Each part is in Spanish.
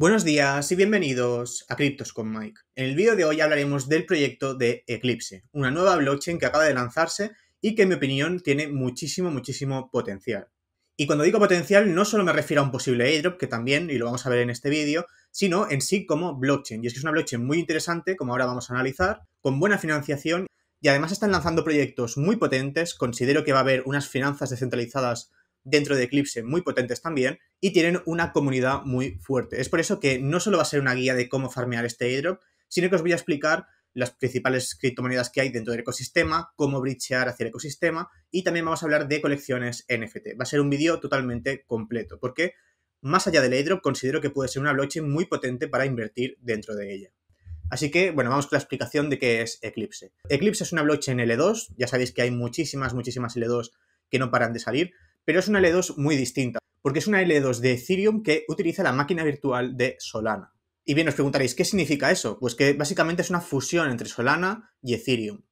Buenos días y bienvenidos a Criptos con Mike. En el vídeo de hoy hablaremos del proyecto de Eclipse, una nueva blockchain que acaba de lanzarse y que en mi opinión tiene muchísimo, muchísimo potencial. Y cuando digo potencial no solo me refiero a un posible airdrop, que también, y lo vamos a ver en este vídeo, sino en sí como blockchain. Y es que es una blockchain muy interesante, como ahora vamos a analizar, con buena financiación y además están lanzando proyectos muy potentes. Considero que va a haber unas finanzas descentralizadas dentro de Eclipse muy potentes también y tienen una comunidad muy fuerte. Es por eso que no solo va a ser una guía de cómo farmear este airdrop, sino que os voy a explicar las principales criptomonedas que hay dentro del ecosistema, cómo brichear hacia el ecosistema y también vamos a hablar de colecciones NFT. Va a ser un vídeo totalmente completo porque más allá del airdrop considero que puede ser una blockchain muy potente para invertir dentro de ella. Así que, bueno, vamos con la explicación de qué es Eclipse. Eclipse es una blockchain L2, ya sabéis que hay muchísimas, muchísimas L2 que no paran de salir, pero es una L2 muy distinta, porque es una L2 de Ethereum que utiliza la máquina virtual de Solana. Y bien, os preguntaréis, ¿qué significa eso? Pues que básicamente es una fusión entre Solana y Ethereum.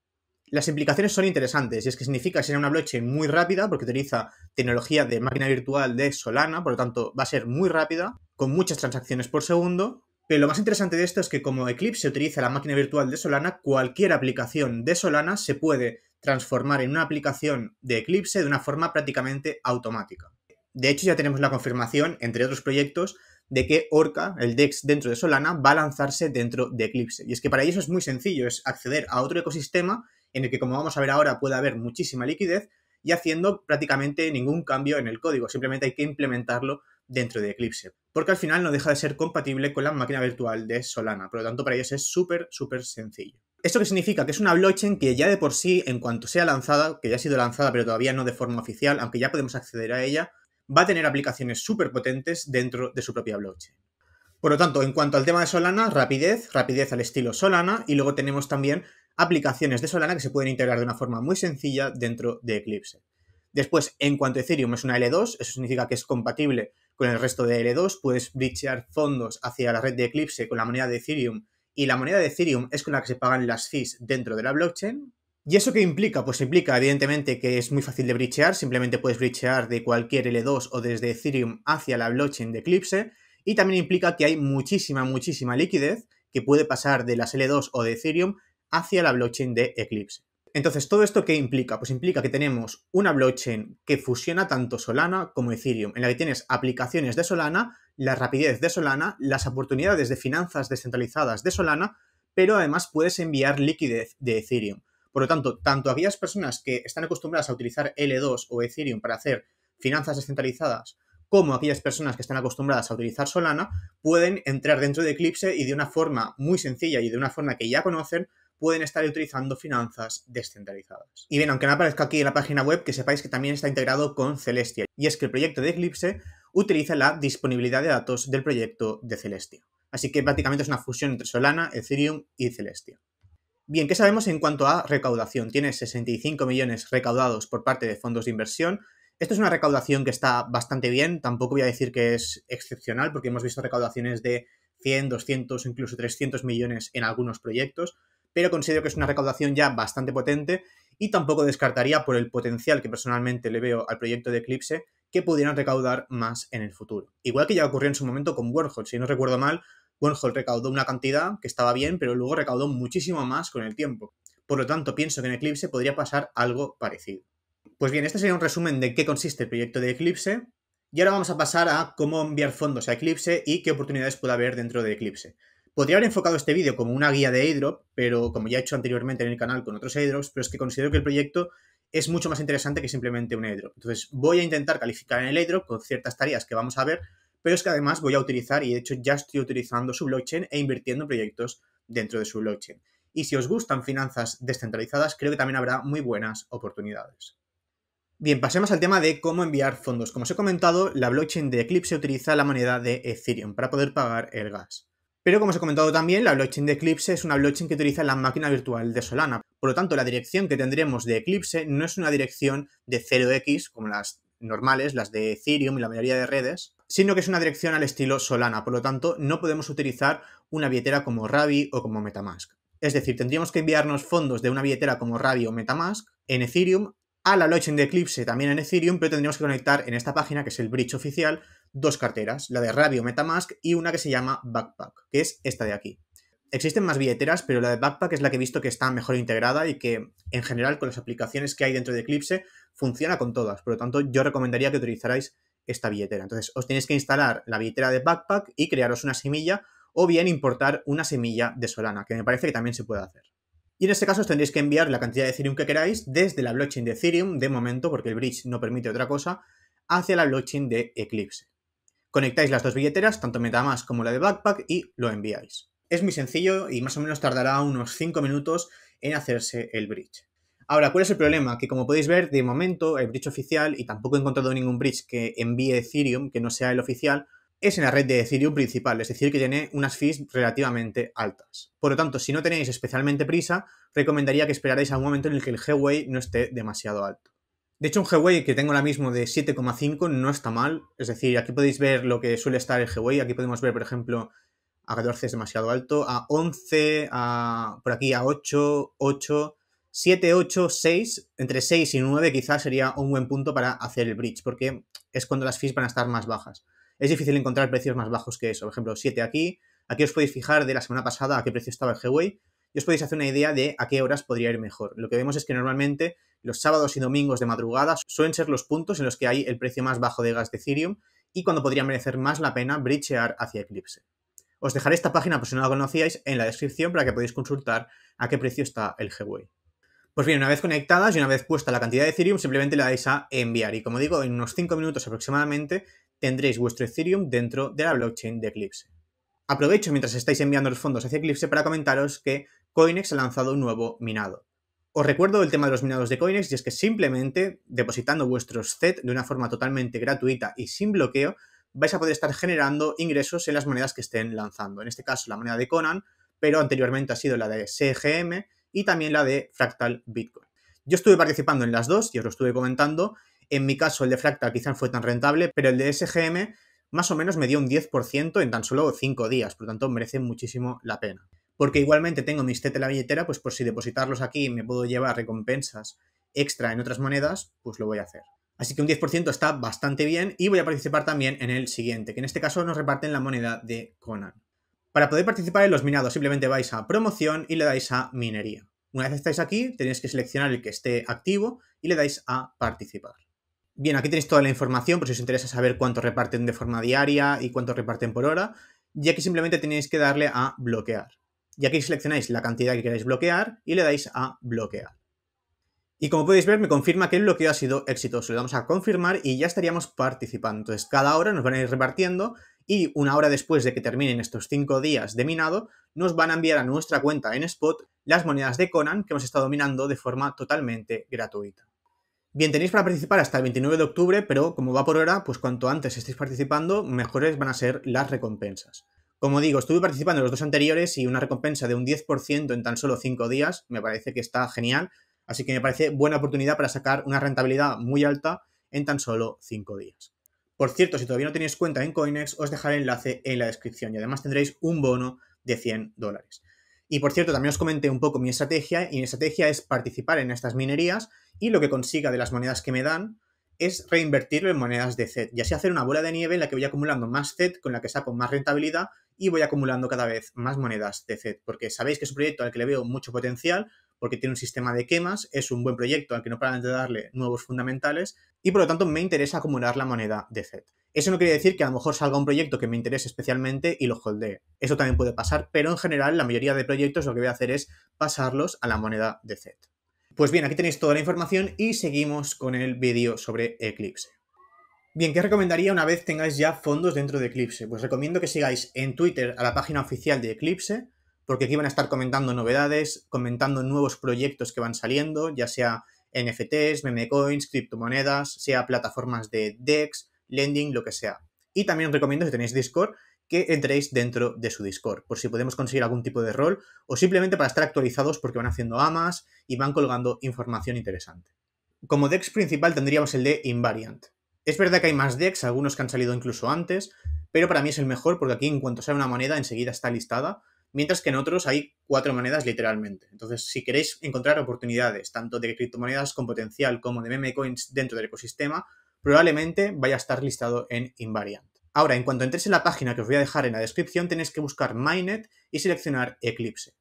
Las implicaciones son interesantes, y es que significa ser una blockchain muy rápida, porque utiliza tecnología de máquina virtual de Solana, por lo tanto va a ser muy rápida, con muchas transacciones por segundo. Pero lo más interesante de esto es que como Eclipse utiliza la máquina virtual de Solana, cualquier aplicación de Solana se puede transformar en una aplicación de Eclipse de una forma prácticamente automática. De hecho, ya tenemos la confirmación, entre otros proyectos, de que Orca, el DEX dentro de Solana, va a lanzarse dentro de Eclipse. Y es que para ellos es muy sencillo, es acceder a otro ecosistema en el que, como vamos a ver ahora, puede haber muchísima liquidez y haciendo prácticamente ningún cambio en el código, simplemente hay que implementarlo dentro de Eclipse, porque al final no deja de ser compatible con la máquina virtual de Solana, por lo tanto para ellos es súper, súper sencillo. ¿Esto que significa? Que es una blockchain que ya de por sí, en cuanto sea lanzada, que ya ha sido lanzada pero todavía no de forma oficial, aunque ya podemos acceder a ella, va a tener aplicaciones súper potentes dentro de su propia blockchain. Por lo tanto, en cuanto al tema de Solana, rapidez, rapidez al estilo Solana, y luego tenemos también aplicaciones de Solana que se pueden integrar de una forma muy sencilla dentro de Eclipse. Después, en cuanto a Ethereum es una L2, eso significa que es compatible con el resto de L2, puedes bridgear fondos hacia la red de Eclipse con la moneda de Ethereum y la moneda de Ethereum es con la que se pagan las fees dentro de la blockchain. ¿Y eso qué implica? Pues implica, evidentemente, que es muy fácil de brichear, simplemente puedes brichear de cualquier L2 o desde Ethereum hacia la blockchain de Eclipse, y también implica que hay muchísima, muchísima liquidez que puede pasar de las L2 o de Ethereum hacia la blockchain de Eclipse. Entonces, ¿todo esto qué implica? Pues implica que tenemos una blockchain que fusiona tanto Solana como Ethereum, en la que tienes aplicaciones de Solana la rapidez de Solana, las oportunidades de finanzas descentralizadas de Solana, pero además puedes enviar liquidez de Ethereum. Por lo tanto, tanto aquellas personas que están acostumbradas a utilizar L2 o Ethereum para hacer finanzas descentralizadas, como aquellas personas que están acostumbradas a utilizar Solana, pueden entrar dentro de Eclipse y de una forma muy sencilla y de una forma que ya conocen, pueden estar utilizando finanzas descentralizadas. Y bien, aunque no aparezca aquí en la página web, que sepáis que también está integrado con Celestia. Y es que el proyecto de Eclipse utiliza la disponibilidad de datos del proyecto de Celestia. Así que prácticamente es una fusión entre Solana, Ethereum y Celestia. Bien, ¿qué sabemos en cuanto a recaudación? Tiene 65 millones recaudados por parte de fondos de inversión. Esto es una recaudación que está bastante bien, tampoco voy a decir que es excepcional porque hemos visto recaudaciones de 100, 200, incluso 300 millones en algunos proyectos, pero considero que es una recaudación ya bastante potente y tampoco descartaría por el potencial que personalmente le veo al proyecto de Eclipse que pudieran recaudar más en el futuro. Igual que ya ocurrió en su momento con Warhol, si no recuerdo mal, Warhol recaudó una cantidad que estaba bien, pero luego recaudó muchísimo más con el tiempo. Por lo tanto, pienso que en Eclipse podría pasar algo parecido. Pues bien, este sería un resumen de qué consiste el proyecto de Eclipse. Y ahora vamos a pasar a cómo enviar fondos a Eclipse y qué oportunidades puede haber dentro de Eclipse. Podría haber enfocado este vídeo como una guía de airdrop, pero como ya he hecho anteriormente en el canal con otros airdrops, pero es que considero que el proyecto es mucho más interesante que simplemente un airdrop. Entonces voy a intentar calificar en el airdrop con ciertas tareas que vamos a ver, pero es que además voy a utilizar, y de hecho ya estoy utilizando su blockchain e invirtiendo en proyectos dentro de su blockchain. Y si os gustan finanzas descentralizadas, creo que también habrá muy buenas oportunidades. Bien, pasemos al tema de cómo enviar fondos. Como os he comentado, la blockchain de Eclipse utiliza la moneda de Ethereum para poder pagar el gas. Pero como os he comentado también, la blockchain de Eclipse es una blockchain que utiliza la máquina virtual de Solana. Por lo tanto, la dirección que tendremos de Eclipse no es una dirección de 0x, como las normales, las de Ethereum y la mayoría de redes, sino que es una dirección al estilo Solana. Por lo tanto, no podemos utilizar una billetera como Rabi o como Metamask. Es decir, tendríamos que enviarnos fondos de una billetera como Rabi o Metamask en Ethereum a la blockchain de Eclipse también en Ethereum, pero tendríamos que conectar en esta página, que es el bridge oficial, dos carteras, la de Rabio Metamask y una que se llama Backpack, que es esta de aquí. Existen más billeteras, pero la de Backpack es la que he visto que está mejor integrada y que, en general, con las aplicaciones que hay dentro de Eclipse, funciona con todas. Por lo tanto, yo recomendaría que utilizarais esta billetera. Entonces, os tenéis que instalar la billetera de Backpack y crearos una semilla o bien importar una semilla de Solana, que me parece que también se puede hacer. Y en este caso os tendréis que enviar la cantidad de Ethereum que queráis desde la blockchain de Ethereum, de momento, porque el bridge no permite otra cosa, hacia la blockchain de Eclipse. Conectáis las dos billeteras, tanto MetaMask como la de Backpack, y lo enviáis. Es muy sencillo y más o menos tardará unos 5 minutos en hacerse el bridge. Ahora, ¿cuál es el problema? Que como podéis ver, de momento el bridge oficial, y tampoco he encontrado ningún bridge que envíe Ethereum, que no sea el oficial, es en la red de Ethereum principal, es decir, que tiene unas fees relativamente altas. Por lo tanto, si no tenéis especialmente prisa, recomendaría que esperarais a un momento en el que el g no esté demasiado alto. De hecho, un g que tengo ahora mismo de 7,5 no está mal, es decir, aquí podéis ver lo que suele estar el g aquí podemos ver, por ejemplo, a 14 es demasiado alto, a 11, a, por aquí a 8, 8, 7, 8, 6, entre 6 y 9 quizás sería un buen punto para hacer el bridge, porque es cuando las fees van a estar más bajas es difícil encontrar precios más bajos que eso. Por ejemplo, 7 aquí. Aquí os podéis fijar de la semana pasada a qué precio estaba el g y os podéis hacer una idea de a qué horas podría ir mejor. Lo que vemos es que normalmente los sábados y domingos de madrugada suelen ser los puntos en los que hay el precio más bajo de gas de Ethereum y cuando podría merecer más la pena brichear hacia Eclipse. Os dejaré esta página, por si no la conocíais, en la descripción para que podáis consultar a qué precio está el g Pues bien, una vez conectadas y una vez puesta la cantidad de Ethereum, simplemente le dais a enviar. Y como digo, en unos 5 minutos aproximadamente tendréis vuestro Ethereum dentro de la blockchain de Eclipse. Aprovecho mientras estáis enviando los fondos hacia Eclipse para comentaros que Coinex ha lanzado un nuevo minado. Os recuerdo el tema de los minados de Coinex y es que simplemente depositando vuestros set de una forma totalmente gratuita y sin bloqueo vais a poder estar generando ingresos en las monedas que estén lanzando. En este caso la moneda de Conan, pero anteriormente ha sido la de CGM y también la de Fractal Bitcoin. Yo estuve participando en las dos y os lo estuve comentando en mi caso, el de Fractal quizá no fue tan rentable, pero el de SGM más o menos me dio un 10% en tan solo 5 días, por lo tanto merece muchísimo la pena. Porque igualmente tengo mis TET en la billetera, pues por si depositarlos aquí me puedo llevar recompensas extra en otras monedas, pues lo voy a hacer. Así que un 10% está bastante bien y voy a participar también en el siguiente, que en este caso nos reparten la moneda de Conan. Para poder participar en los minados simplemente vais a promoción y le dais a minería. Una vez estáis aquí tenéis que seleccionar el que esté activo y le dais a participar. Bien, aquí tenéis toda la información por si os interesa saber cuánto reparten de forma diaria y cuánto reparten por hora. Y aquí simplemente tenéis que darle a bloquear. Y aquí seleccionáis la cantidad que queráis bloquear y le dais a bloquear. Y como podéis ver, me confirma que el bloqueo ha sido exitoso. Le damos a confirmar y ya estaríamos participando. Entonces, cada hora nos van a ir repartiendo y una hora después de que terminen estos cinco días de minado, nos van a enviar a nuestra cuenta en Spot las monedas de Conan que hemos estado minando de forma totalmente gratuita. Bien, tenéis para participar hasta el 29 de octubre, pero como va por hora, pues cuanto antes estéis participando, mejores van a ser las recompensas. Como digo, estuve participando en los dos anteriores y una recompensa de un 10% en tan solo 5 días, me parece que está genial, así que me parece buena oportunidad para sacar una rentabilidad muy alta en tan solo 5 días. Por cierto, si todavía no tenéis cuenta en Coinex, os dejaré el enlace en la descripción y además tendréis un bono de 100 dólares. Y por cierto, también os comenté un poco mi estrategia, y mi estrategia es participar en estas minerías y lo que consiga de las monedas que me dan es reinvertirlo en monedas de ZED y así hacer una bola de nieve en la que voy acumulando más ZED con la que saco más rentabilidad y voy acumulando cada vez más monedas de ZED porque sabéis que es un proyecto al que le veo mucho potencial, porque tiene un sistema de quemas, es un buen proyecto al que no paran de darle nuevos fundamentales y por lo tanto me interesa acumular la moneda de Z. Eso no quiere decir que a lo mejor salga un proyecto que me interese especialmente y lo holdee. Eso también puede pasar, pero en general la mayoría de proyectos lo que voy a hacer es pasarlos a la moneda de Z. Pues bien, aquí tenéis toda la información y seguimos con el vídeo sobre Eclipse. Bien, ¿qué recomendaría una vez tengáis ya fondos dentro de Eclipse? Pues recomiendo que sigáis en Twitter a la página oficial de Eclipse, porque aquí van a estar comentando novedades, comentando nuevos proyectos que van saliendo, ya sea NFTs, memecoins, criptomonedas, sea plataformas de DEX, lending, lo que sea. Y también os recomiendo, si tenéis Discord, que entréis dentro de su Discord, por si podemos conseguir algún tipo de rol o simplemente para estar actualizados porque van haciendo amas y van colgando información interesante. Como DEX principal tendríamos el de Invariant. Es verdad que hay más DEX, algunos que han salido incluso antes, pero para mí es el mejor porque aquí en cuanto sale una moneda enseguida está listada, mientras que en otros hay cuatro monedas literalmente. Entonces, si queréis encontrar oportunidades, tanto de criptomonedas con potencial como de meme coins dentro del ecosistema, probablemente vaya a estar listado en Invariant. Ahora, en cuanto entréis en la página que os voy a dejar en la descripción, tenéis que buscar MyNet y seleccionar Eclipse.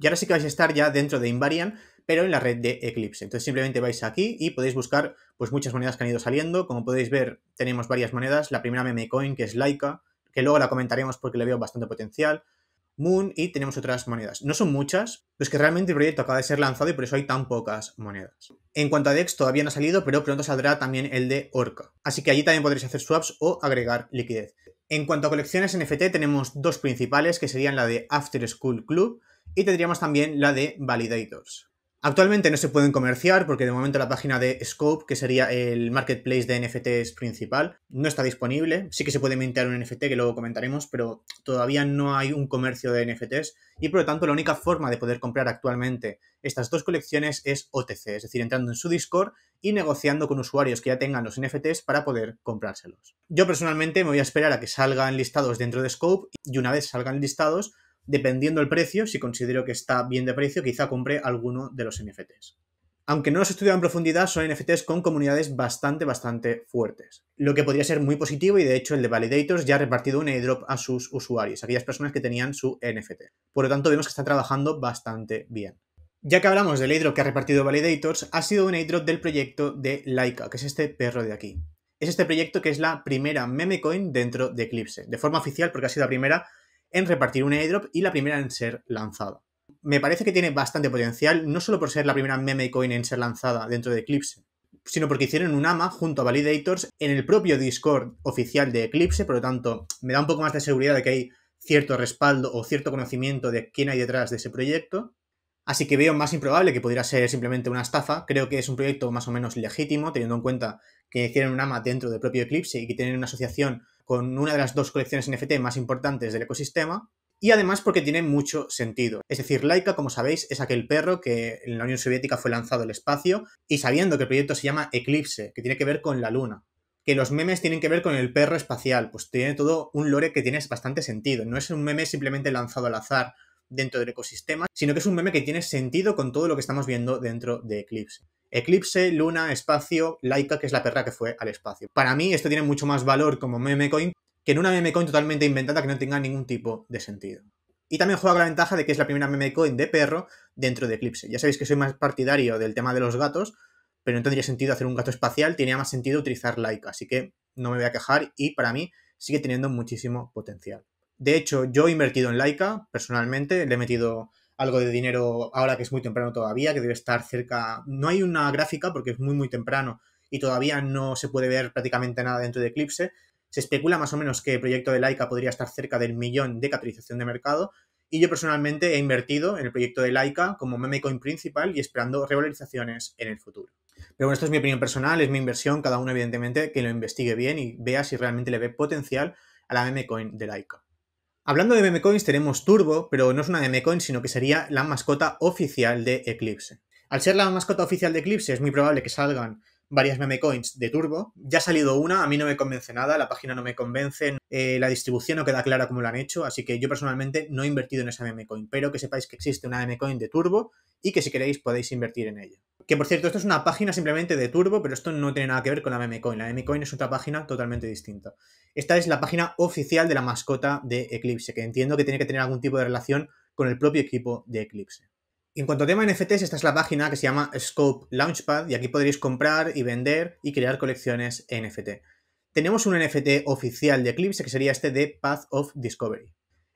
Y ahora sí que vais a estar ya dentro de Invariant, pero en la red de Eclipse. Entonces simplemente vais aquí y podéis buscar pues, muchas monedas que han ido saliendo. Como podéis ver, tenemos varias monedas. La primera meme coin, que es Laika, que luego la comentaremos porque le veo bastante potencial. Moon y tenemos otras monedas. No son muchas, pero es que realmente el proyecto acaba de ser lanzado y por eso hay tan pocas monedas. En cuanto a DEX todavía no ha salido, pero pronto saldrá también el de Orca. Así que allí también podréis hacer swaps o agregar liquidez. En cuanto a colecciones NFT tenemos dos principales que serían la de After School Club y tendríamos también la de Validators. Actualmente no se pueden comerciar porque de momento la página de Scope, que sería el marketplace de NFTs principal, no está disponible. Sí que se puede mintear un NFT, que luego comentaremos, pero todavía no hay un comercio de NFTs y por lo tanto la única forma de poder comprar actualmente estas dos colecciones es OTC, es decir, entrando en su Discord y negociando con usuarios que ya tengan los NFTs para poder comprárselos. Yo personalmente me voy a esperar a que salgan listados dentro de Scope y una vez salgan listados Dependiendo del precio, si considero que está bien de precio, quizá compre alguno de los NFTs. Aunque no los he estudiado en profundidad, son NFTs con comunidades bastante, bastante fuertes. Lo que podría ser muy positivo y de hecho el de Validators ya ha repartido un airdrop a sus usuarios, aquellas personas que tenían su NFT. Por lo tanto, vemos que está trabajando bastante bien. Ya que hablamos del airdrop que ha repartido Validators, ha sido un airdrop del proyecto de Laika, que es este perro de aquí. Es este proyecto que es la primera meme coin dentro de Eclipse, de forma oficial porque ha sido la primera en repartir un airdrop y la primera en ser lanzada. Me parece que tiene bastante potencial, no solo por ser la primera meme coin en ser lanzada dentro de Eclipse, sino porque hicieron un AMA junto a validators en el propio Discord oficial de Eclipse, por lo tanto, me da un poco más de seguridad de que hay cierto respaldo o cierto conocimiento de quién hay detrás de ese proyecto. Así que veo más improbable que pudiera ser simplemente una estafa. Creo que es un proyecto más o menos legítimo, teniendo en cuenta que hicieron un AMA dentro del propio Eclipse y que tienen una asociación con una de las dos colecciones NFT más importantes del ecosistema y además porque tiene mucho sentido. Es decir, Laika, como sabéis, es aquel perro que en la Unión Soviética fue lanzado al espacio y sabiendo que el proyecto se llama Eclipse, que tiene que ver con la luna, que los memes tienen que ver con el perro espacial, pues tiene todo un lore que tiene bastante sentido. No es un meme simplemente lanzado al azar dentro del ecosistema, sino que es un meme que tiene sentido con todo lo que estamos viendo dentro de Eclipse. Eclipse, Luna, Espacio, Laika, que es la perra que fue al espacio. Para mí esto tiene mucho más valor como meme coin que en una meme coin totalmente inventada que no tenga ningún tipo de sentido. Y también juega la ventaja de que es la primera meme coin de perro dentro de Eclipse. Ya sabéis que soy más partidario del tema de los gatos, pero no tendría sentido hacer un gato espacial, tenía más sentido utilizar Laika, así que no me voy a quejar y para mí sigue teniendo muchísimo potencial. De hecho, yo he invertido en Laika personalmente, le he metido algo de dinero ahora que es muy temprano todavía, que debe estar cerca. No hay una gráfica porque es muy, muy temprano y todavía no se puede ver prácticamente nada dentro de Eclipse. Se especula más o menos que el proyecto de Laika podría estar cerca del millón de capitalización de mercado. Y yo personalmente he invertido en el proyecto de Laika como meme coin principal y esperando revalorizaciones en el futuro. Pero bueno, esto es mi opinión personal, es mi inversión. Cada uno, evidentemente, que lo investigue bien y vea si realmente le ve potencial a la meme coin de Laika. Hablando de coins tenemos Turbo, pero no es una coin sino que sería la mascota oficial de Eclipse. Al ser la mascota oficial de Eclipse es muy probable que salgan varias coins de Turbo. Ya ha salido una, a mí no me convence nada, la página no me convence, eh, la distribución no queda clara como la han hecho, así que yo personalmente no he invertido en esa coin pero que sepáis que existe una coin de Turbo y que si queréis podéis invertir en ella. Que por cierto, esto es una página simplemente de Turbo, pero esto no tiene nada que ver con la Memecoin. La Memecoin es otra página totalmente distinta. Esta es la página oficial de la mascota de Eclipse, que entiendo que tiene que tener algún tipo de relación con el propio equipo de Eclipse. En cuanto a tema NFTs, esta es la página que se llama Scope Launchpad y aquí podréis comprar y vender y crear colecciones NFT. Tenemos un NFT oficial de Eclipse que sería este de Path of Discovery.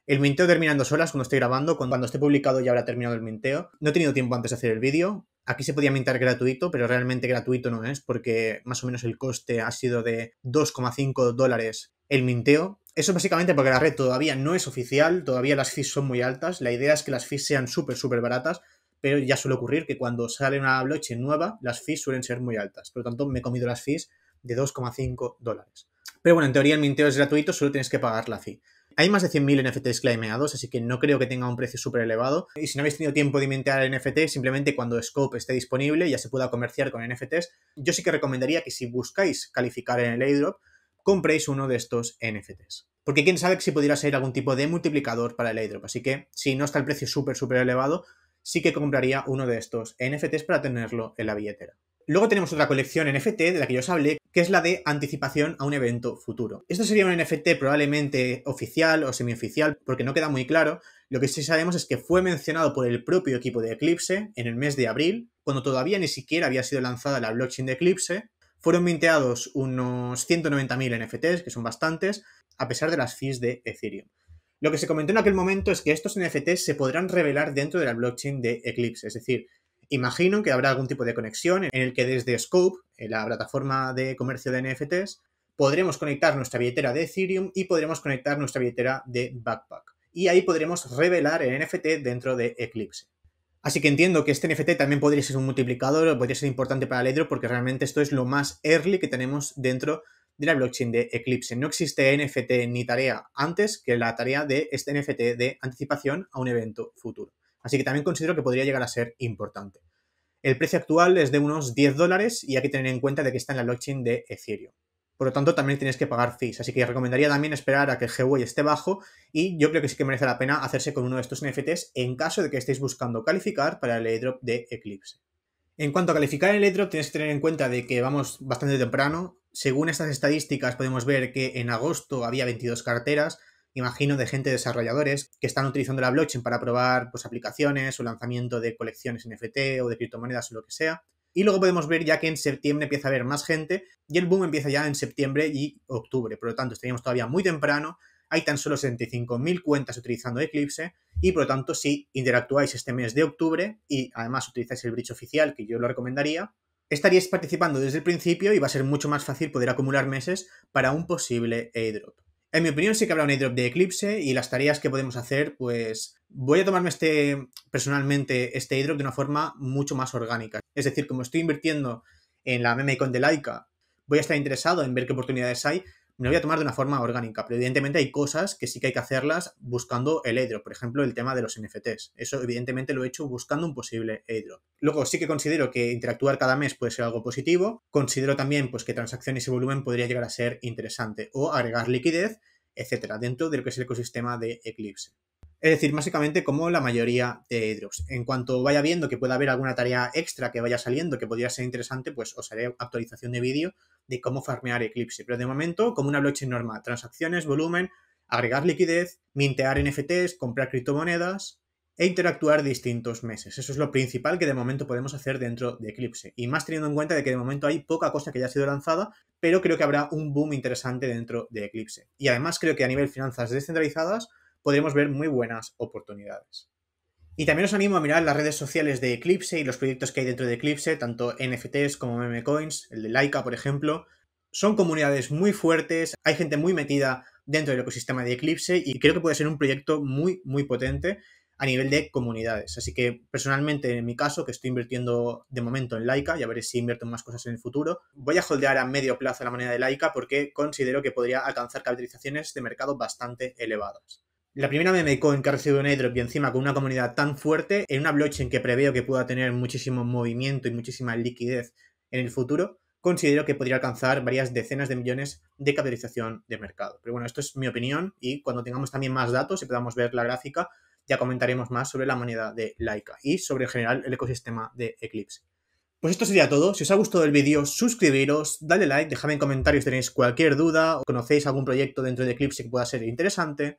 El minteo terminando solas, cuando estoy grabando, cuando esté publicado ya habrá terminado el minteo. No he tenido tiempo antes de hacer el vídeo, Aquí se podía mintar gratuito, pero realmente gratuito no es, porque más o menos el coste ha sido de 2,5 dólares el minteo. Eso básicamente porque la red todavía no es oficial, todavía las fees son muy altas. La idea es que las fees sean súper, súper baratas, pero ya suele ocurrir que cuando sale una blockchain nueva, las fees suelen ser muy altas. Por lo tanto, me he comido las fees de 2,5 dólares. Pero bueno, en teoría el minteo es gratuito, solo tienes que pagar la fee. Hay más de 100.000 NFTs claimeados, así que no creo que tenga un precio súper elevado. Y si no habéis tenido tiempo de inventar NFT, simplemente cuando Scope esté disponible ya se pueda comerciar con NFTs, yo sí que recomendaría que si buscáis calificar en el airdrop, compréis uno de estos NFTs. Porque quién sabe si pudiera ser algún tipo de multiplicador para el airdrop. Así que si no está el precio súper, súper elevado, sí que compraría uno de estos NFTs para tenerlo en la billetera. Luego tenemos otra colección NFT de la que yo os hablé, que es la de anticipación a un evento futuro. Esto sería un NFT probablemente oficial o semioficial, porque no queda muy claro. Lo que sí sabemos es que fue mencionado por el propio equipo de Eclipse en el mes de abril, cuando todavía ni siquiera había sido lanzada la blockchain de Eclipse. Fueron minteados unos 190.000 NFTs, que son bastantes, a pesar de las fees de Ethereum. Lo que se comentó en aquel momento es que estos NFTs se podrán revelar dentro de la blockchain de Eclipse, es decir, Imagino que habrá algún tipo de conexión en el que desde Scope, eh, la plataforma de comercio de NFTs, podremos conectar nuestra billetera de Ethereum y podremos conectar nuestra billetera de Backpack. Y ahí podremos revelar el NFT dentro de Eclipse. Así que entiendo que este NFT también podría ser un multiplicador o podría ser importante para Ledro porque realmente esto es lo más early que tenemos dentro de la blockchain de Eclipse. No existe NFT ni tarea antes que la tarea de este NFT de anticipación a un evento futuro. Así que también considero que podría llegar a ser importante. El precio actual es de unos 10 dólares y hay que tener en cuenta de que está en la blockchain de Ethereum. Por lo tanto, también tienes que pagar fees. Así que recomendaría también esperar a que el esté bajo y yo creo que sí que merece la pena hacerse con uno de estos NFTs en caso de que estéis buscando calificar para el airdrop de Eclipse. En cuanto a calificar el airdrop, tienes que tener en cuenta de que vamos bastante temprano. Según estas estadísticas, podemos ver que en agosto había 22 carteras, imagino, de gente desarrolladores que están utilizando la blockchain para probar pues, aplicaciones o lanzamiento de colecciones NFT o de criptomonedas o lo que sea. Y luego podemos ver ya que en septiembre empieza a haber más gente y el boom empieza ya en septiembre y octubre. Por lo tanto, estaríamos todavía muy temprano. Hay tan solo 75.000 cuentas utilizando Eclipse y por lo tanto, si interactuáis este mes de octubre y además utilizáis el bridge oficial, que yo lo recomendaría, estaríais participando desde el principio y va a ser mucho más fácil poder acumular meses para un posible airdrop. En mi opinión sí que habrá un airdrop de Eclipse y las tareas que podemos hacer, pues voy a tomarme este personalmente este airdrop de una forma mucho más orgánica. Es decir, como estoy invirtiendo en la meme con de Laika, voy a estar interesado en ver qué oportunidades hay, me lo voy a tomar de una forma orgánica, pero evidentemente hay cosas que sí que hay que hacerlas buscando el airdrop, por ejemplo, el tema de los NFTs. Eso evidentemente lo he hecho buscando un posible airdrop. Luego sí que considero que interactuar cada mes puede ser algo positivo, considero también pues que transacciones y volumen podría llegar a ser interesante o agregar liquidez, etcétera, dentro de lo que es el ecosistema de Eclipse. Es decir, básicamente como la mayoría de Drops. En cuanto vaya viendo que pueda haber alguna tarea extra que vaya saliendo que podría ser interesante, pues os haré actualización de vídeo de cómo farmear Eclipse. Pero de momento, como una blockchain normal, transacciones, volumen, agregar liquidez, mintear NFTs, comprar criptomonedas e interactuar distintos meses. Eso es lo principal que de momento podemos hacer dentro de Eclipse. Y más teniendo en cuenta de que de momento hay poca cosa que haya sido lanzada, pero creo que habrá un boom interesante dentro de Eclipse. Y además creo que a nivel finanzas descentralizadas, podremos ver muy buenas oportunidades. Y también os animo a mirar las redes sociales de Eclipse y los proyectos que hay dentro de Eclipse, tanto NFTs como MemeCoins, coins, el de Laika, por ejemplo. Son comunidades muy fuertes, hay gente muy metida dentro del ecosistema de Eclipse y creo que puede ser un proyecto muy, muy potente a nivel de comunidades. Así que personalmente, en mi caso, que estoy invirtiendo de momento en Laika, ya veré si invierto en más cosas en el futuro, voy a holdear a medio plazo la moneda de Laika porque considero que podría alcanzar capitalizaciones de mercado bastante elevadas. La primera memecoin que ha recibido un y encima con una comunidad tan fuerte, en una blockchain que preveo que pueda tener muchísimo movimiento y muchísima liquidez en el futuro, considero que podría alcanzar varias decenas de millones de capitalización de mercado. Pero bueno, esto es mi opinión y cuando tengamos también más datos y podamos ver la gráfica, ya comentaremos más sobre la moneda de Laika y sobre en general el ecosistema de Eclipse. Pues esto sería todo. Si os ha gustado el vídeo, suscribiros, dale like, dejadme en comentarios si tenéis cualquier duda o conocéis algún proyecto dentro de Eclipse que pueda ser interesante